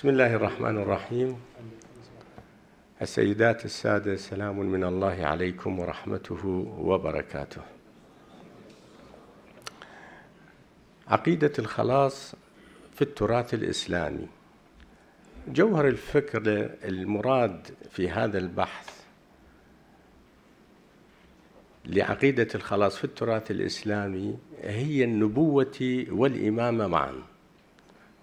بسم الله الرحمن الرحيم السيدات السادة سلام من الله عليكم ورحمته وبركاته عقيدة الخلاص في التراث الإسلامي جوهر الفكر المراد في هذا البحث لعقيدة الخلاص في التراث الإسلامي هي النبوة والإمامة معاً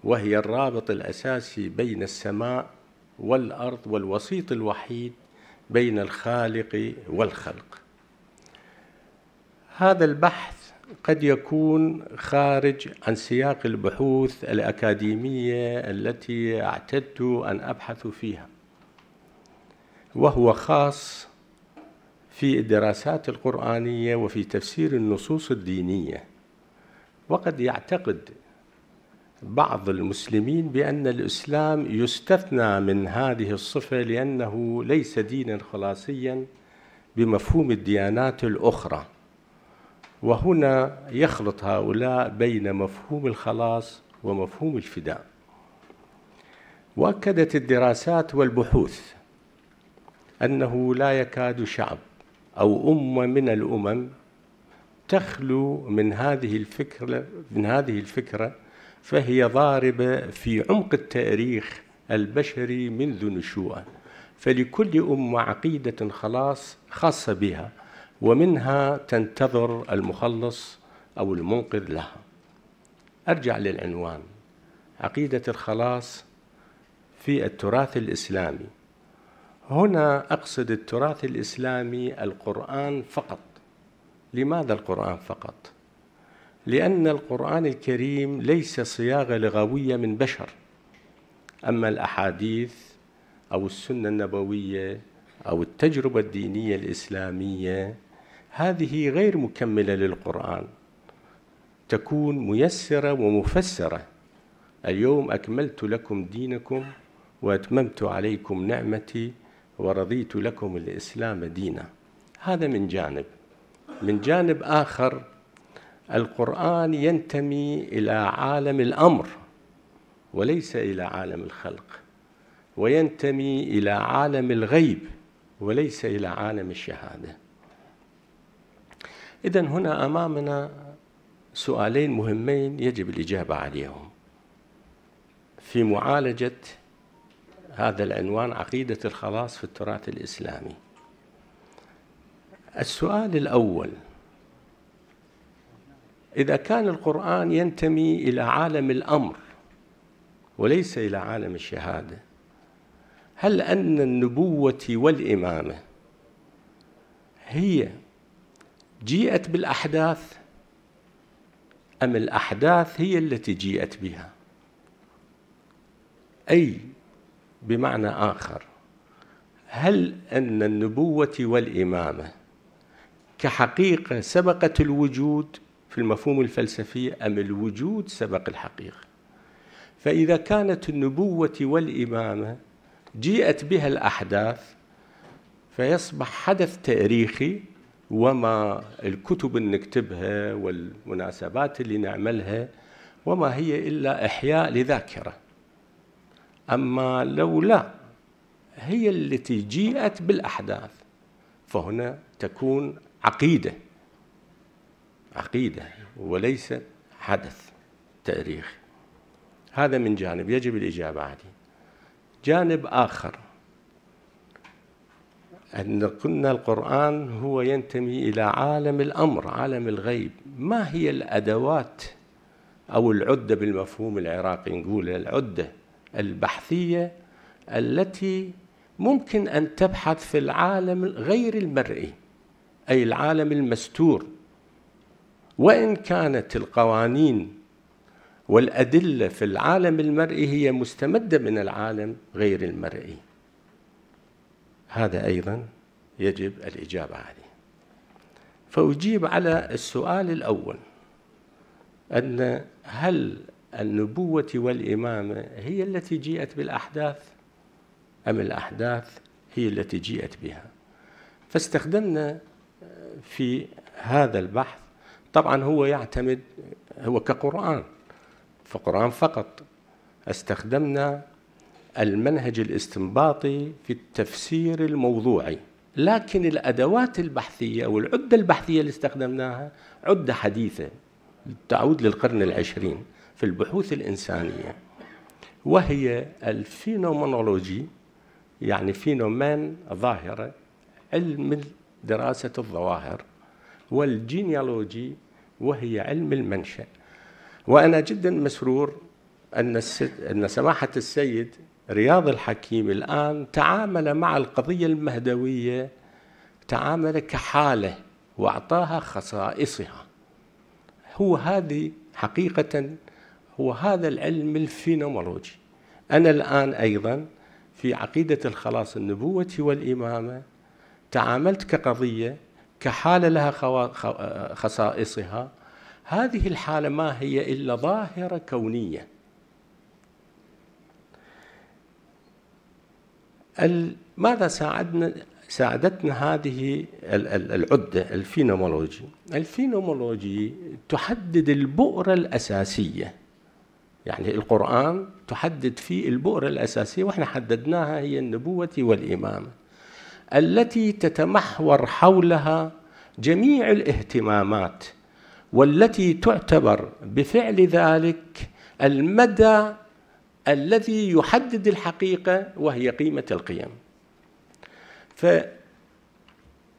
وهي الرابط الاساسي بين السماء والارض والوسيط الوحيد بين الخالق والخلق هذا البحث قد يكون خارج عن سياق البحوث الاكاديميه التي اعتدت ان ابحث فيها وهو خاص في الدراسات القرانيه وفي تفسير النصوص الدينيه وقد يعتقد بعض المسلمين بأن الإسلام يستثنى من هذه الصفة لأنه ليس دينا خلاصيا بمفهوم الديانات الأخرى وهنا يخلط هؤلاء بين مفهوم الخلاص ومفهوم الفداء وأكدت الدراسات والبحوث أنه لا يكاد شعب أو أمة من الأمم تخلو من هذه الفكرة من هذه الفكرة فهي ضاربة في عمق التاريخ البشري منذ نشوءه فلكل أمة عقيدة خلاص خاصة بها ومنها تنتظر المخلص أو المنقذ لها أرجع للعنوان عقيدة الخلاص في التراث الإسلامي هنا أقصد التراث الإسلامي القرآن فقط لماذا القرآن فقط؟ لأن القرآن الكريم ليس صياغة لغوية من بشر أما الأحاديث أو السنة النبوية أو التجربة الدينية الإسلامية هذه غير مكملة للقرآن تكون ميسرة ومفسرة اليوم أكملت لكم دينكم وأتممت عليكم نعمتي ورضيت لكم الإسلام دينا هذا من جانب من جانب آخر القرآن ينتمي إلى عالم الأمر وليس إلى عالم الخلق وينتمي إلى عالم الغيب وليس إلى عالم الشهادة إذا هنا أمامنا سؤالين مهمين يجب الإجابة عليهم في معالجة هذا العنوان عقيدة الخلاص في التراث الإسلامي السؤال الأول إذا كان القرآن ينتمي إلى عالم الأمر وليس إلى عالم الشهادة هل أن النبوة والإمامة هي جيئت بالأحداث أم الأحداث هي التي جيئت بها أي بمعنى آخر هل أن النبوة والإمامة كحقيقة سبقت الوجود في المفهوم الفلسفي أم الوجود سبق الحقيقة فإذا كانت النبوة والإمامة جيءت بها الأحداث فيصبح حدث تاريخي وما الكتب اللي نكتبها والمناسبات اللي نعملها وما هي إلا إحياء لذاكرة أما لو لا هي التي جيءت بالأحداث فهنا تكون عقيده عقيدة وليس حدث تاريخي هذا من جانب يجب الإجابة عليه جانب آخر أن قلنا القرآن هو ينتمي إلى عالم الأمر عالم الغيب ما هي الأدوات أو العدة بالمفهوم العراقي نقول العدة البحثية التي ممكن أن تبحث في العالم غير المرئي أي العالم المستور وإن كانت القوانين والأدلة في العالم المرئي هي مستمدة من العالم غير المرئي هذا أيضا يجب الإجابة عليه فأجيب على السؤال الأول أن هل النبوة والإمامة هي التي جاءت بالأحداث أم الأحداث هي التي جاءت بها فاستخدمنا في هذا البحث طبعا هو يعتمد هو كقرآن فقرآن فقط استخدمنا المنهج الاستنباطي في التفسير الموضوعي لكن الأدوات البحثية والعدة البحثية اللي استخدمناها عدة حديثة تعود للقرن العشرين في البحوث الإنسانية وهي الفينومنولوجي يعني فينومان ظاهرة علم دراسة الظواهر والجينيالوجي وهي علم المنشأ وأنا جدا مسرور أن, أن سماحة السيد رياض الحكيم الآن تعامل مع القضية المهدوية تعامل كحالة وأعطاها خصائصها هو هذه حقيقة هو هذا العلم الفينومولوجي أنا الآن أيضا في عقيدة الخلاص النبوة والإمامة تعاملت كقضية كحالة لها خصائصها هذه الحالة ما هي إلا ظاهرة كونية ماذا ساعدنا ساعدتنا هذه العدة الفينومولوجي الفينومولوجي تحدد البؤرة الأساسية يعني القرآن تحدد فيه البؤرة الأساسية وإحنا حددناها هي النبوة والإمامة التي تتمحور حولها جميع الاهتمامات والتي تعتبر بفعل ذلك المدى الذي يحدد الحقيقه وهي قيمه القيم.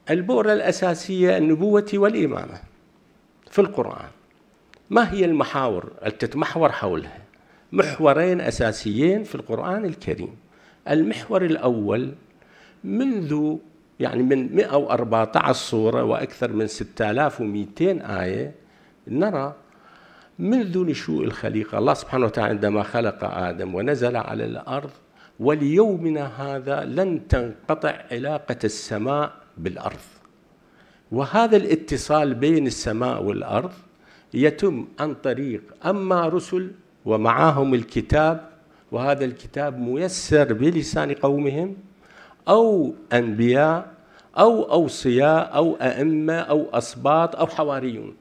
فالبؤره الاساسيه النبوه والامامه في القران. ما هي المحاور التي تتمحور حولها؟ محورين اساسيين في القران الكريم. المحور الاول منذ يعني من 114 سورة وأكثر من 6200 آية نرى منذ نشوء الخليقة الله سبحانه وتعالى عندما خلق آدم ونزل على الأرض وليومنا هذا لن تنقطع علاقة السماء بالأرض وهذا الاتصال بين السماء والأرض يتم عن طريق أما رسل ومعهم الكتاب وهذا الكتاب ميسر بلسان قومهم أو أنبياء أو أوصياء أو أئمة أو أسباط أو حواريون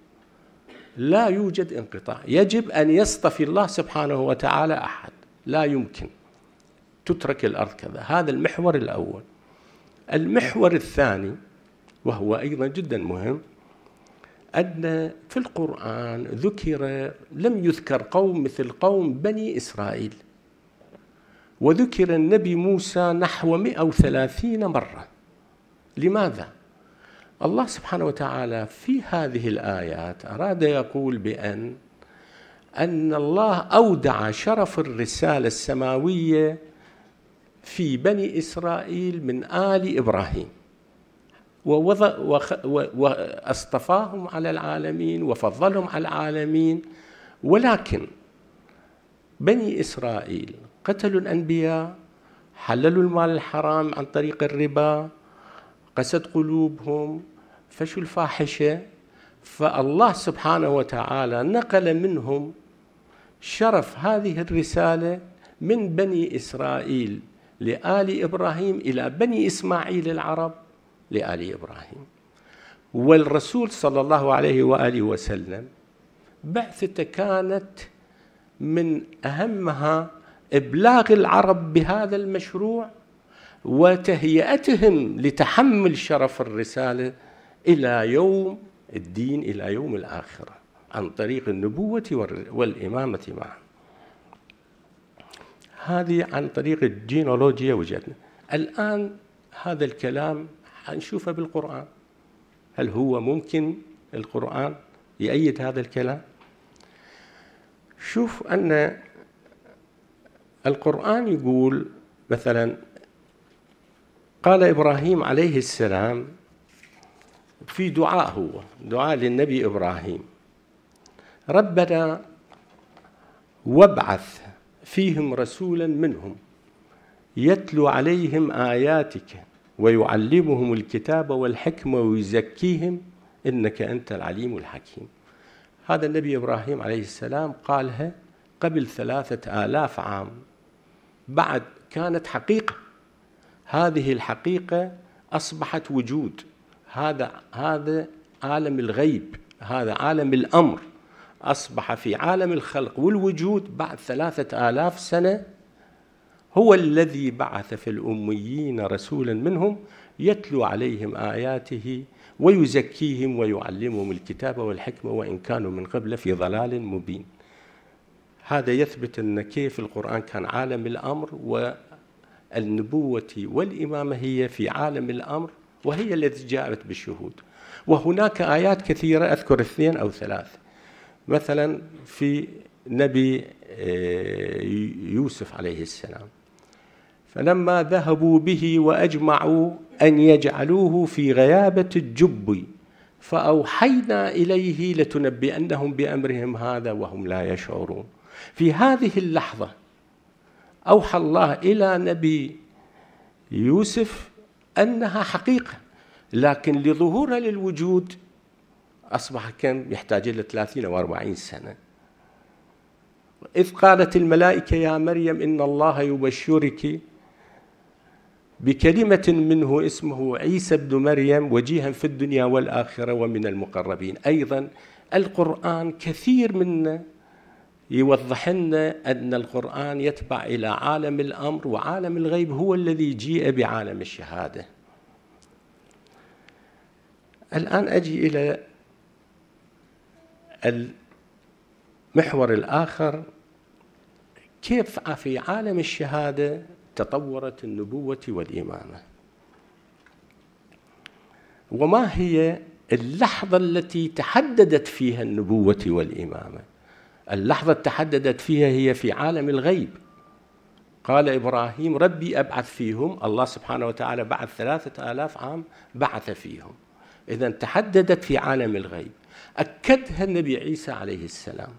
لا يوجد انقطاع يجب أن يصطفي الله سبحانه وتعالى أحد لا يمكن تترك الأرض كذا هذا المحور الأول المحور الثاني وهو أيضا جدا مهم أن في القرآن ذكر لم يذكر قوم مثل قوم بني إسرائيل وذكر النبي موسى نحو 130 مرة لماذا؟ الله سبحانه وتعالى في هذه الآيات أراد يقول بأن أن الله أودع شرف الرسالة السماوية في بني إسرائيل من آل إبراهيم ووضع واصطفاهم على العالمين وفضلهم على العالمين ولكن بني إسرائيل قتلوا الأنبياء حللوا المال الحرام عن طريق الربا قست قلوبهم فشوا الفاحشة فالله سبحانه وتعالى نقل منهم شرف هذه الرسالة من بني إسرائيل لآل إبراهيم إلى بني إسماعيل العرب لآل إبراهيم والرسول صلى الله عليه وآله وسلم بعثته كانت من أهمها ابلاغ العرب بهذا المشروع وتهيئتهم لتحمل شرف الرساله الى يوم الدين الى يوم الاخره عن طريق النبوه والامامه معا. هذه عن طريق الجينولوجيا وجدنا. الان هذا الكلام حنشوفه بالقران. هل هو ممكن القران يأيد هذا الكلام؟ شوف ان القرآن يقول مثلا قال إبراهيم عليه السلام في دعاء هو دعاء للنبي إبراهيم ربنا وابعث فيهم رسولا منهم يتلو عليهم آياتك ويعلمهم الكتاب والحكمة ويزكيهم إنك أنت العليم الحكيم هذا النبي إبراهيم عليه السلام قالها قبل ثلاثة آلاف عام بعد كانت حقيقه هذه الحقيقه اصبحت وجود هذا هذا عالم الغيب هذا عالم الامر اصبح في عالم الخلق والوجود بعد ثلاثه الاف سنه هو الذي بعث في الاميين رسولا منهم يتلو عليهم اياته ويزكيهم ويعلمهم الكتاب والحكمه وان كانوا من قبل في ضلال مبين هذا يثبت أن كيف القرآن كان عالم الأمر والنبوة والإمامة هي في عالم الأمر وهي التي جاءت بالشهود وهناك آيات كثيرة أذكر اثنين أو ثلاث مثلا في نبي آه، يوسف عليه السلام فلما ذهبوا به وأجمعوا أن يجعلوه في غيابة الجب فأوحينا إليه لتنبئنهم بأمرهم هذا وهم لا يشعرون في هذه اللحظة أوحى الله إلى نبي يوسف أنها حقيقة لكن لظهورها للوجود أصبح كم يحتاج إلى 30 أو 40 سنة إذ قالت الملائكة يا مريم إن الله يبشرك بكلمة منه اسمه عيسى ابن مريم وجيها في الدنيا والآخرة ومن المقربين أيضا القرآن كثير منه يوضح لنا أن القرآن يتبع إلى عالم الأمر وعالم الغيب هو الذي جيء بعالم الشهادة الآن أجي إلى المحور الآخر كيف في عالم الشهادة تطورت النبوة والإمامة وما هي اللحظة التي تحددت فيها النبوة والإمامة اللحظة تحددت فيها هي في عالم الغيب قال إبراهيم ربي أبعث فيهم الله سبحانه وتعالى بعد ثلاثة آلاف عام بعث فيهم إذا تحددت في عالم الغيب أكدها النبي عيسى عليه السلام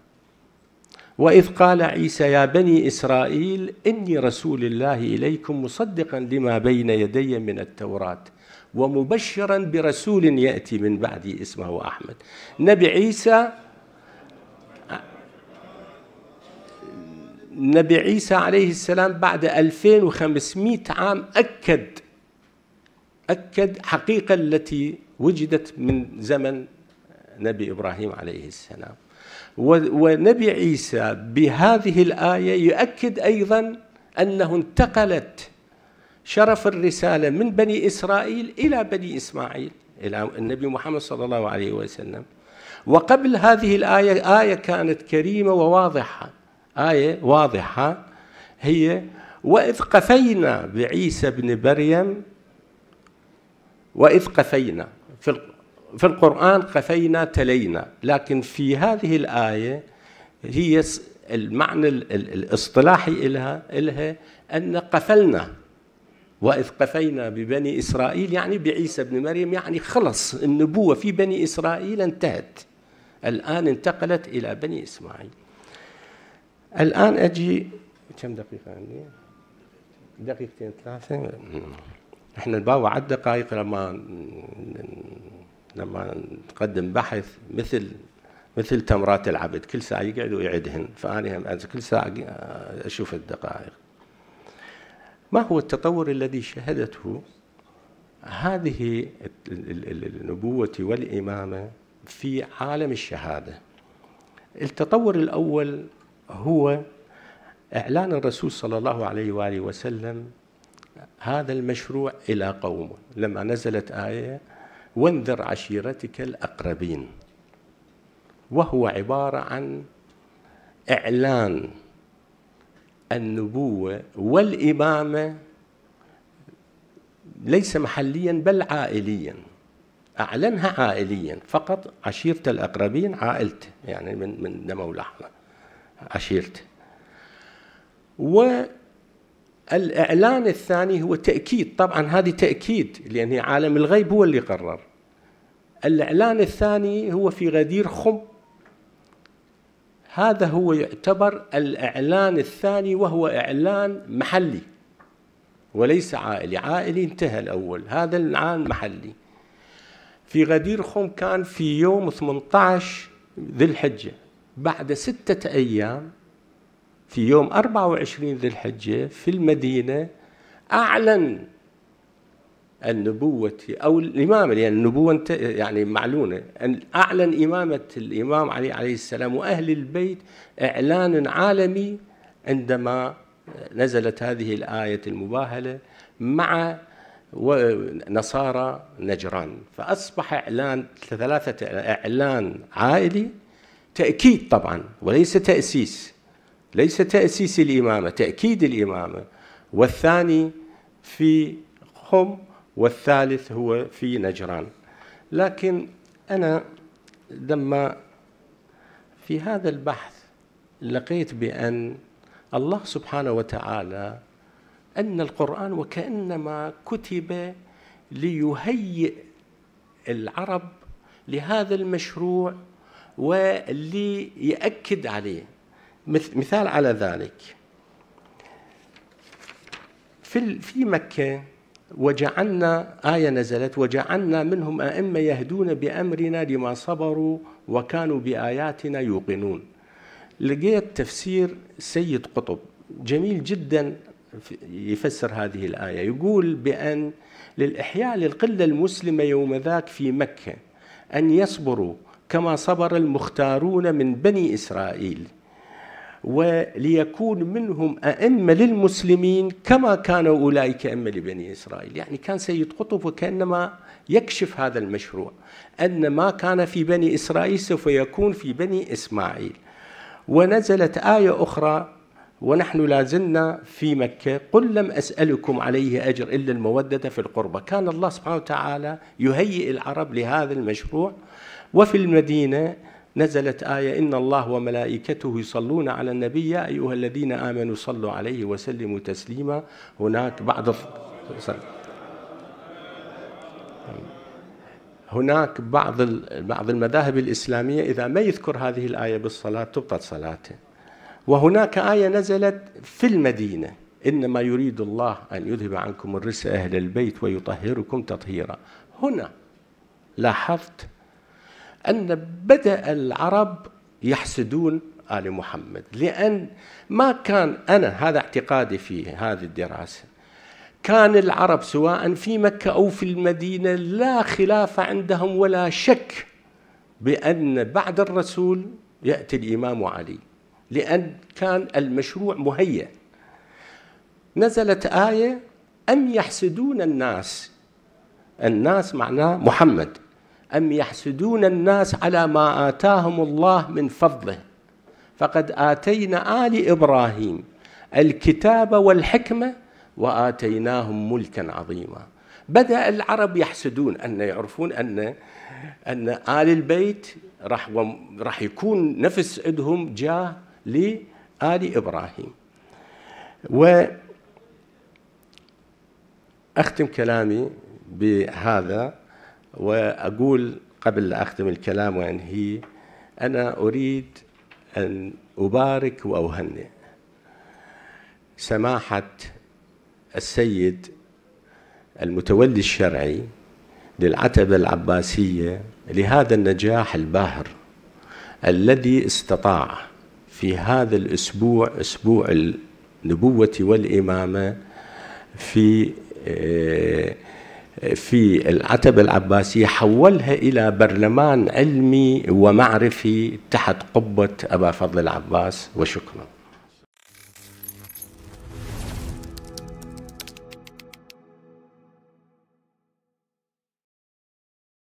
وإذ قال عيسى يا بني إسرائيل إني رسول الله إليكم مصدقا لما بين يدي من التوراة ومبشرا برسول يأتي من بعدي اسمه أحمد نبي عيسى النبي عيسى عليه السلام بعد 2500 عام أكد أكد حقيقة التي وجدت من زمن نبي إبراهيم عليه السلام ونبي عيسى بهذه الآية يؤكد أيضا أنه انتقلت شرف الرسالة من بني إسرائيل إلى بني إسماعيل إلى النبي محمد صلى الله عليه وسلم وقبل هذه الآية آية كانت كريمة وواضحة آية واضحة هي وإذ قفينا بعيسى بن مريم وإذ قفينا في في القرآن قفينا تلينا لكن في هذه الآية هي المعنى الاصطلاحي إلها إلها أن قفلنا وإذ قفينا ببني إسرائيل يعني بعيسى بن مريم يعني خلص النبوة في بني إسرائيل انتهت الآن انتقلت إلى بني إسماعيل الآن أجي كم دقيقة عندي؟ دقيقتين ثلاثة احنا الباب عد دقائق لما لما نقدم بحث مثل مثل تمرات العبد كل ساعة يقعد ويعدهن فأنا هم كل ساعة أشوف الدقائق ما هو التطور الذي شهدته هذه النبوة والإمامة في عالم الشهادة التطور الأول هو إعلان الرسول صلى الله عليه وآله وسلم هذا المشروع إلى قومه لما نزلت آية وانذر عشيرتك الأقربين وهو عبارة عن إعلان النبوة والإمامة ليس محليا بل عائليا أعلنها عائليا فقط عشيرة الأقربين عائلته يعني من من دمه ولحمه عشيرته والإعلان الثاني هو تأكيد طبعا هذه تأكيد لأن عالم الغيب هو اللي قرر الإعلان الثاني هو في غدير خم هذا هو يعتبر الإعلان الثاني وهو إعلان محلي وليس عائلي عائلي انتهى الأول هذا الإعلان محلي في غدير خم كان في يوم 18 ذي الحجة بعد ستة أيام في يوم 24 ذي الحجة في المدينة أعلن النبوة أو الإمامة يعني النبوة يعني معلونة أعلن إمامة الإمام علي عليه السلام وأهل البيت إعلان عالمي عندما نزلت هذه الآية المباهلة مع نصارى نجران فأصبح إعلان ثلاثة إعلان عائلي تأكيد طبعا وليس تأسيس ليس تأسيس الإمامة تأكيد الإمامة والثاني في خم والثالث هو في نجران لكن أنا لما في هذا البحث لقيت بأن الله سبحانه وتعالى أن القرآن وكأنما كتب ليهيئ العرب لهذا المشروع واللي يأكد عليه مثال على ذلك في في مكة وجعلنا آية نزلت وجعلنا منهم أئمة يهدون بأمرنا لما صبروا وكانوا بآياتنا يوقنون لقيت تفسير سيد قطب جميل جدا يفسر هذه الآية يقول بأن للإحياء للقلة المسلمة يوم ذاك في مكة أن يصبروا كما صبر المختارون من بني إسرائيل وليكون منهم أئمة للمسلمين كما كان أولئك أئمة لبني إسرائيل يعني كان سيد قطب وكأنما يكشف هذا المشروع أن ما كان في بني إسرائيل سوف يكون في بني إسماعيل ونزلت آية أخرى ونحن لازلنا في مكة قل لم أسألكم عليه أجر إلا المودة في القربة كان الله سبحانه وتعالى يهيئ العرب لهذا المشروع وفي المدينة نزلت آية إن الله وملائكته يصلون على النبي يا أيها الذين آمنوا صلوا عليه وسلموا تسليما هناك بعض هناك بعض بعض المذاهب الإسلامية إذا ما يذكر هذه الآية بالصلاة تبطل صلاته وهناك آية نزلت في المدينة إنما يريد الله أن يذهب عنكم الرس أهل البيت ويطهركم تطهيرا هنا لاحظت أن بدأ العرب يحسدون آل محمد لأن ما كان أنا هذا اعتقادي في هذه الدراسة كان العرب سواء في مكة أو في المدينة لا خلاف عندهم ولا شك بأن بعد الرسول يأتي الإمام علي لأن كان المشروع مهيأ نزلت آية أم يحسدون الناس الناس معناه محمد أم يحسدون الناس على ما آتاهم الله من فضله فقد آتينا آل إبراهيم الكتاب والحكمة وآتيناهم ملكا عظيما بدأ العرب يحسدون أن يعرفون أن أن آل البيت راح راح يكون نفس عندهم جاه لآل إبراهيم و أختم كلامي بهذا واقول قبل لا اختم الكلام وانهيه انا اريد ان ابارك واهنئ سماحه السيد المتولي الشرعي للعتبه العباسيه لهذا النجاح الباهر الذي استطاع في هذا الاسبوع اسبوع النبوه والامامه في آه، في العتبة العباسية حولها إلى برلمان علمي ومعرفي تحت قبة أبا فضل العباس وشكرا